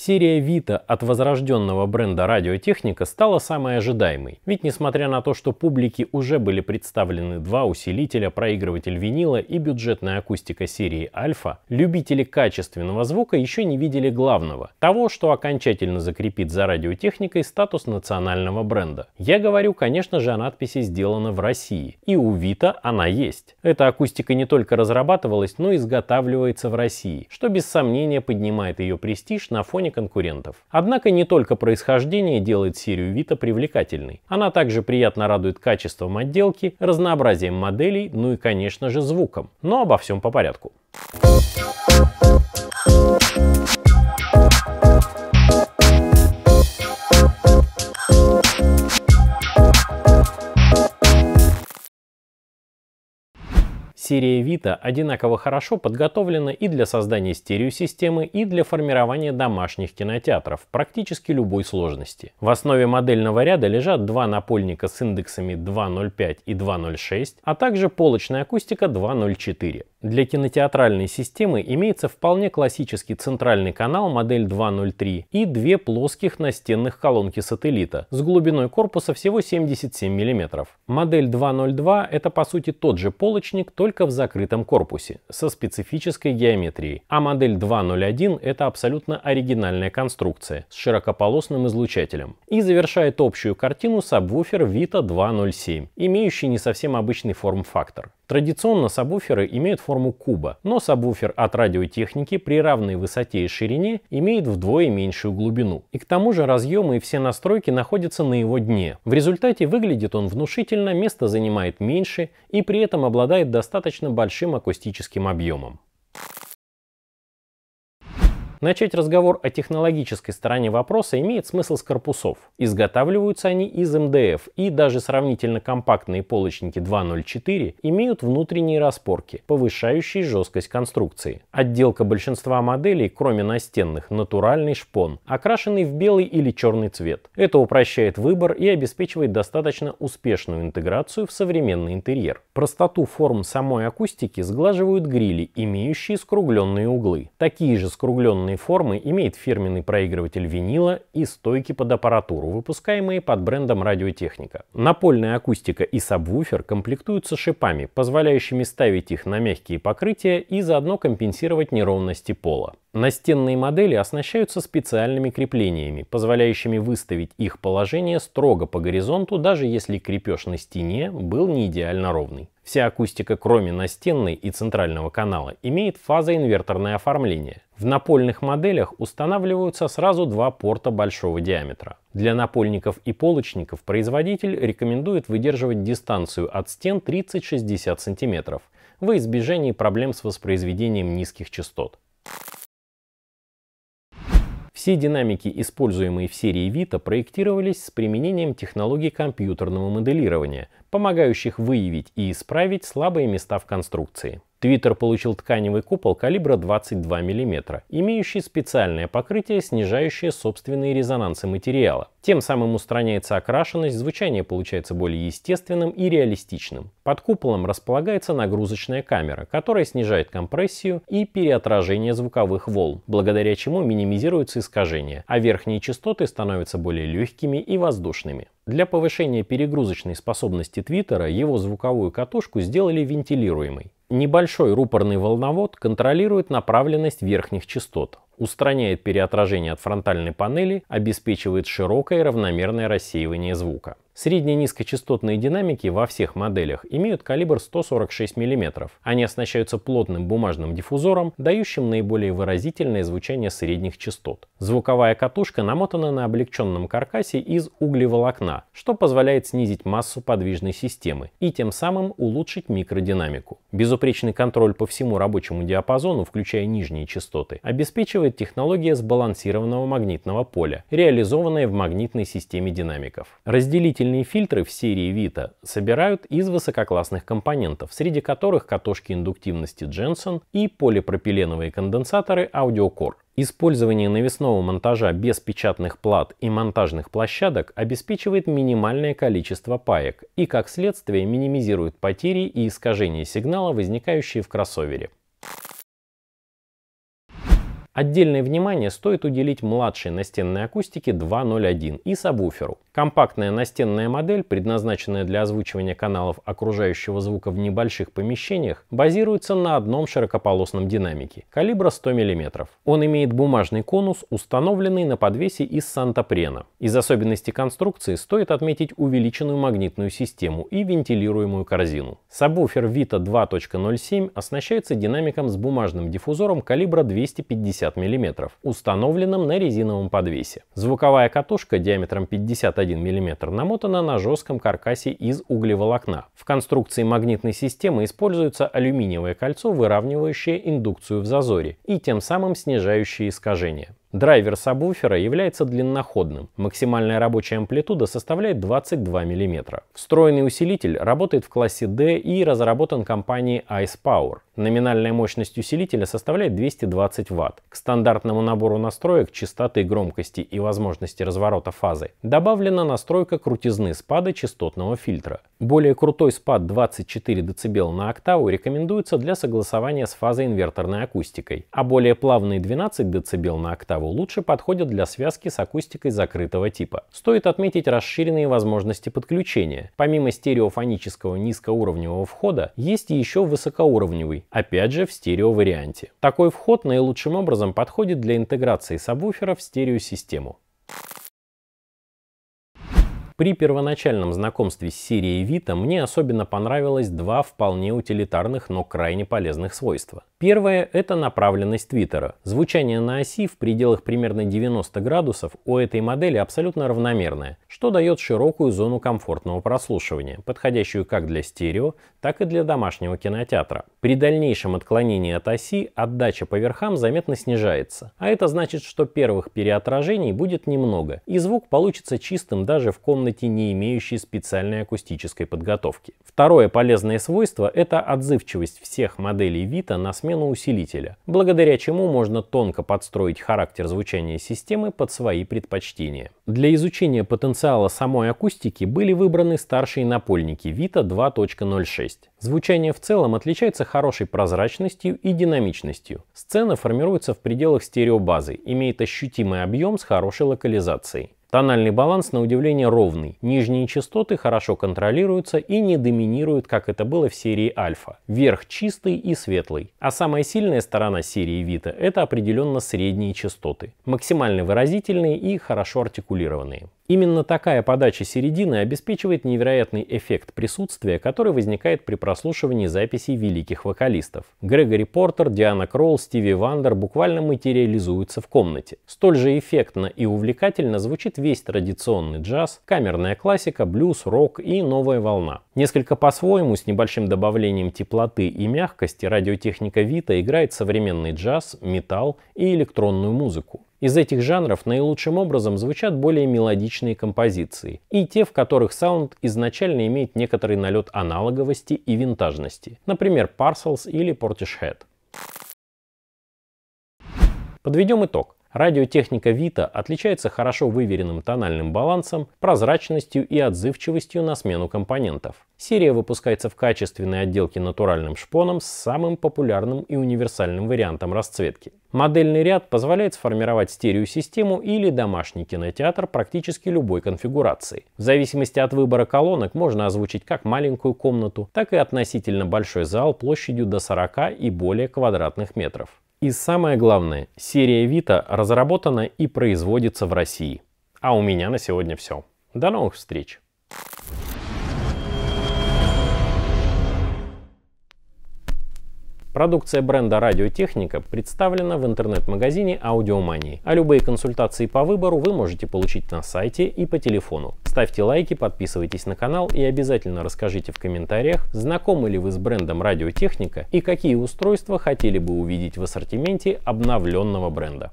Серия Vita от возрожденного бренда радиотехника стала самой ожидаемой, ведь несмотря на то, что публике уже были представлены два усилителя, проигрыватель винила и бюджетная акустика серии Альфа, любители качественного звука еще не видели главного, того, что окончательно закрепит за радиотехникой статус национального бренда. Я говорю, конечно же, о надписи «Сделано в России», и у Vita она есть. Эта акустика не только разрабатывалась, но и изготавливается в России, что без сомнения поднимает ее престиж на фоне фоне конкурентов. Однако не только происхождение делает серию Vita привлекательной. Она также приятно радует качеством отделки, разнообразием моделей, ну и конечно же звуком. Но обо всем по порядку. Thank you. Серия Vita одинаково хорошо подготовлена и для создания стереосистемы, и для формирования домашних кинотеатров практически любой сложности. В основе модельного ряда лежат два напольника с индексами 2.05 и 2.06, а также полочная акустика 2.04. Для кинотеатральной системы имеется вполне классический центральный канал модель 203 и две плоских настенных колонки сателлита с глубиной корпуса всего 77 мм. Модель 202 это по сути тот же полочник, только в закрытом корпусе, со специфической геометрией, а модель 201 это абсолютно оригинальная конструкция с широкополосным излучателем. И завершает общую картину сабвуфер Vita 207, имеющий не совсем обычный форм-фактор. Традиционно сабвуферы имеют форму куба, но сабвуфер от радиотехники при равной высоте и ширине имеет вдвое меньшую глубину. И к тому же разъемы и все настройки находятся на его дне. В результате выглядит он внушительно, место занимает меньше и при этом обладает достаточно большим акустическим объемом. Начать разговор о технологической стороне вопроса имеет смысл с корпусов. Изготавливаются они из МДФ, и даже сравнительно компактные полочники 2.04 имеют внутренние распорки, повышающие жесткость конструкции. Отделка большинства моделей, кроме настенных, натуральный шпон, окрашенный в белый или черный цвет. Это упрощает выбор и обеспечивает достаточно успешную интеграцию в современный интерьер. Простоту форм самой акустики сглаживают грили, имеющие скругленные углы. Такие же скругленные определенной формы, имеет фирменный проигрыватель винила и стойки под аппаратуру, выпускаемые под брендом радиотехника. Напольная акустика и сабвуфер комплектуются шипами, позволяющими ставить их на мягкие покрытия и заодно компенсировать неровности пола. Настенные модели оснащаются специальными креплениями, позволяющими выставить их положение строго по горизонту, даже если крепеж на стене был не идеально ровный. Вся акустика, кроме настенной и центрального канала, имеет фазоинверторное оформление. В напольных моделях устанавливаются сразу два порта большого диаметра. Для напольников и полочников производитель рекомендует выдерживать дистанцию от стен 30-60 см во избежание проблем с воспроизведением низких частот. Все динамики, используемые в серии Vita, проектировались с применением технологий компьютерного моделирования, помогающих выявить и исправить слабые места в конструкции. Твиттер получил тканевый купол калибра 22 мм, имеющий специальное покрытие, снижающее собственные резонансы материала. Тем самым устраняется окрашенность, звучание получается более естественным и реалистичным. Под куполом располагается нагрузочная камера, которая снижает компрессию и переотражение звуковых волн, благодаря чему минимизируются искажения, а верхние частоты становятся более легкими и воздушными. Для повышения перегрузочной способности твиттера его звуковую катушку сделали вентилируемой. Небольшой рупорный волновод контролирует направленность верхних частот, устраняет переотражение от фронтальной панели, обеспечивает широкое равномерное рассеивание звука. Средние низкочастотные динамики во всех моделях имеют калибр 146 мм. Они оснащаются плотным бумажным диффузором, дающим наиболее выразительное звучание средних частот. Звуковая катушка намотана на облегченном каркасе из углеволокна, что позволяет снизить массу подвижной системы и тем самым улучшить микродинамику. Безупречный контроль по всему рабочему диапазону, включая нижние частоты, обеспечивает существует технология сбалансированного магнитного поля, реализованная в магнитной системе динамиков. Разделительные фильтры в серии Vita собирают из высококлассных компонентов, среди которых катушки индуктивности Дженсон и полипропиленовые конденсаторы AudioCore. Использование навесного монтажа без печатных плат и монтажных площадок обеспечивает минимальное количество паек и, как следствие, минимизирует потери и искажения сигнала, возникающие в кроссовере. Отдельное внимание стоит уделить младшей настенной акустике 2.01 и сабвуферу. Компактная настенная модель, предназначенная для озвучивания каналов окружающего звука в небольших помещениях, базируется на одном широкополосном динамике калибра 100 мм. Он имеет бумажный конус, установленный на подвесе из санта сантапрена. Из особенностей конструкции стоит отметить увеличенную магнитную систему и вентилируемую корзину. Сабвуфер Vita 2.07 оснащается динамиком с бумажным диффузором калибра 250 мм, установленным на резиновом подвесе. Звуковая катушка диаметром 51 1 мм, намотана на жестком каркасе из углеволокна. В конструкции магнитной системы используется алюминиевое кольцо, выравнивающее индукцию в зазоре и тем самым снижающее искажение. Драйвер сабвуфера является длинноходным. Максимальная рабочая амплитуда составляет 22 мм. Встроенный усилитель работает в классе D и разработан компанией Ice Power. Номинальная мощность усилителя составляет 220 Вт. К стандартному набору настроек частоты, громкости и возможности разворота фазы добавлена настройка крутизны спада частотного фильтра. Более крутой спад 24 дБ на октаву рекомендуется для согласования с фазой инверторной акустикой, а более плавный 12 дБ на октаву составу лучше подходят для связки с акустикой закрытого типа. Стоит отметить расширенные возможности подключения. Помимо стереофонического низкоуровневого входа, есть еще высокоуровневый, опять же в стерео варианте. Такой вход наилучшим образом подходит для интеграции сабвуфера в стереосистему. При первоначальном знакомстве с серией Vita мне особенно понравилось два вполне утилитарных, но крайне полезных свойства. Первое – это направленность твиттера. Звучание на оси в пределах примерно 90 градусов у этой модели абсолютно равномерное, что дает широкую зону комфортного прослушивания, подходящую как для стерео, так и для домашнего кинотеатра. При дальнейшем отклонении от оси отдача по верхам заметно снижается, а это значит, что первых переотражений будет немного, и звук получится чистым даже в комнате, не имеющей специальной акустической подготовки. Второе полезное свойство – это отзывчивость всех моделей Vita на смерть смену усилителя, благодаря чему можно тонко подстроить характер звучания системы под свои предпочтения. Для изучения потенциала самой акустики были выбраны старшие напольники Vita 2.06. Звучание в целом отличается хорошей прозрачностью и динамичностью. Сцена формируется в пределах стереобазы, имеет ощутимый объем с хорошей локализацией. Тональный баланс на удивление ровный. Нижние частоты хорошо контролируются и не доминируют, как это было в серии Альфа. Верх чистый и светлый. А самая сильная сторона серии Вита это определенно средние частоты. Максимально выразительные и хорошо артикулированные. Именно такая подача середины обеспечивает невероятный эффект присутствия, который возникает при прослушивании записей великих вокалистов. Грегори Портер, Диана Кролл, Стиви Вандер буквально материализуются в комнате. Столь же эффектно и увлекательно звучит весь традиционный джаз, камерная классика, блюз, рок и новая волна. Несколько по-своему, с небольшим добавлением теплоты и мягкости, радиотехника Вита играет современный джаз, металл и электронную музыку. Из этих жанров наилучшим образом звучат более мелодичные композиции, и те, в которых саунд изначально имеет некоторый налет аналоговости и винтажности, например, Parcels или Portishead. Подведем итог. Радиотехника Vita отличается хорошо выверенным тональным балансом, прозрачностью и отзывчивостью на смену компонентов. Серия выпускается в качественной отделке натуральным шпоном с самым популярным и универсальным вариантом расцветки. Модельный ряд позволяет сформировать стереосистему или домашний кинотеатр практически любой конфигурации. В зависимости от выбора колонок можно озвучить как маленькую комнату, так и относительно большой зал площадью до 40 и более квадратных метров. И самое главное, серия Vita разработана и производится в России. А у меня на сегодня все. До новых встреч! Продукция бренда «Радиотехника» представлена в интернет-магазине «Аудиомании», а любые консультации по выбору вы можете получить на сайте и по телефону. Ставьте лайки, подписывайтесь на канал и обязательно расскажите в комментариях, знакомы ли вы с брендом радиотехника и какие устройства хотели бы увидеть в ассортименте обновленного бренда.